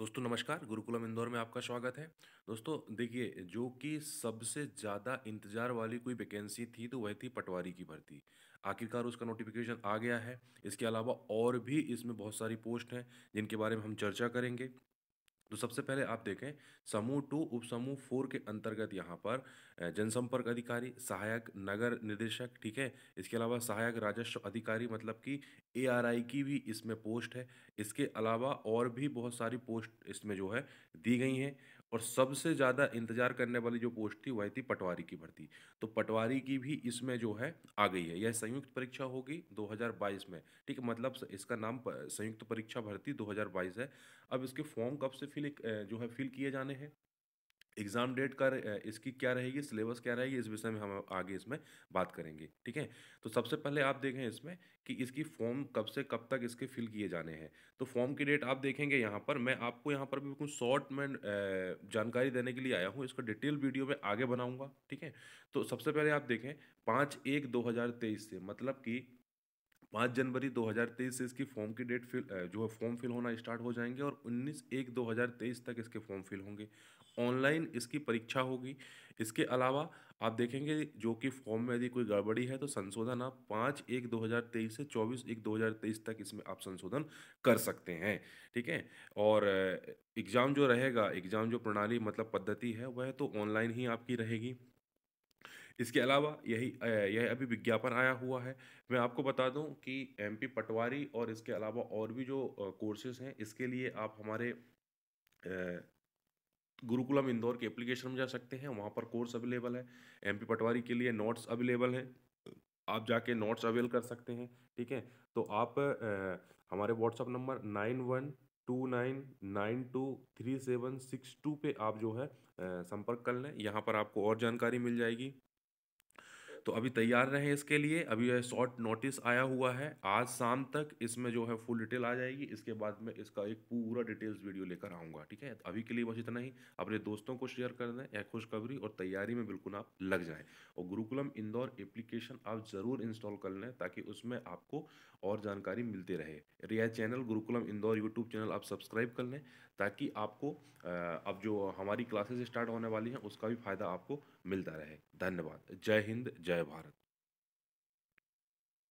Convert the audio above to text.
दोस्तों नमस्कार गुरुकुलम इंदौर में आपका स्वागत है दोस्तों देखिए जो कि सबसे ज़्यादा इंतजार वाली कोई वैकेंसी थी तो वह थी पटवारी की भर्ती आखिरकार उसका नोटिफिकेशन आ गया है इसके अलावा और भी इसमें बहुत सारी पोस्ट हैं जिनके बारे में हम चर्चा करेंगे तो सबसे पहले आप देखें समूह टू उप समूह फोर के अंतर्गत यहाँ पर जनसंपर्क अधिकारी सहायक नगर निदेशक ठीक है इसके अलावा सहायक राजस्व अधिकारी मतलब कि ए की भी इसमें पोस्ट है इसके अलावा और भी बहुत सारी पोस्ट इसमें जो है दी गई हैं और सबसे ज़्यादा इंतजार करने वाली जो पोस्ट थी वह थी पटवारी की भर्ती तो पटवारी की भी इसमें जो है आ गई है यह संयुक्त परीक्षा होगी 2022 में ठीक है मतलब इसका नाम संयुक्त परीक्षा भर्ती 2022 है अब इसके फॉर्म कब से फिल जो है फिल किए जाने हैं एग्ज़ाम डेट का इसकी क्या रहेगी सिलेबस क्या रहेगी इस विषय में हम आगे इसमें बात करेंगे ठीक है तो सबसे पहले आप देखें इसमें कि इसकी फॉर्म कब से कब तक इसके फिल किए जाने हैं तो फॉर्म की डेट आप देखेंगे यहाँ पर मैं आपको यहाँ पर बिल्कुल शॉर्ट में जानकारी देने के लिए आया हूँ इसका डिटेल वीडियो में आगे बनाऊँगा ठीक है तो सबसे पहले आप देखें पाँच एक दो हज़ार तेईस से मतलब कि पाँच जनवरी 2023 से इसकी फॉर्म की डेट फिल जो है फॉर्म फिल होना स्टार्ट हो जाएंगे और 19 एक 2023 तक इसके फॉर्म फिल होंगे ऑनलाइन इसकी परीक्षा होगी इसके अलावा आप देखेंगे जो कि फॉर्म में यदि कोई गड़बड़ी है तो संशोधन आप पाँच एक 2023 से 24 एक 2023 तक इसमें आप संशोधन कर सकते हैं ठीक है और एग्ज़ाम जो रहेगा एग्ज़ाम जो प्रणाली मतलब पद्धति है वह तो ऑनलाइन ही आपकी रहेगी इसके अलावा यही यह अभी विज्ञापन आया हुआ है मैं आपको बता दूं कि एमपी पटवारी और इसके अलावा और भी जो कोर्सेज हैं इसके लिए आप हमारे गुरुकुलम इंदौर के एप्लीकेशन में जा सकते हैं वहाँ पर कोर्स अवेलेबल है एमपी पटवारी के लिए नोट्स अवेलेबल हैं आप जाके नोट्स अवेल कर सकते हैं ठीक है तो आप हमारे WhatsApp number nine one two nine nine two three seven six two पर आप जो है संपर्क कर लें यहाँ पर आपको और जानकारी मिल जाएगी तो अभी तैयार रहें इसके लिए अभी यह शॉर्ट नोटिस आया हुआ है आज शाम तक इसमें जो है फुल डिटेल आ जाएगी इसके बाद मैं इसका एक पूरा डिटेल्स वीडियो लेकर आऊँगा ठीक है अभी के लिए बस इतना ही अपने दोस्तों को शेयर कर दें या खुशखबरी और तैयारी में बिल्कुल आप लग जाएँ और गुरुकुलम इंदौर एप्लीकेशन आप ज़रूर इंस्टॉल कर लें ताकि उसमें आपको और जानकारी मिलती रहे यह channel Gurukulam Indore YouTube channel आप सब्सक्राइब कर लें ताकि आपको अब जो हमारी क्लासेस स्टार्ट होने वाली हैं उसका भी फ़ायदा आपको मिलता रहे धन्यवाद जय हिंद जय जय भारत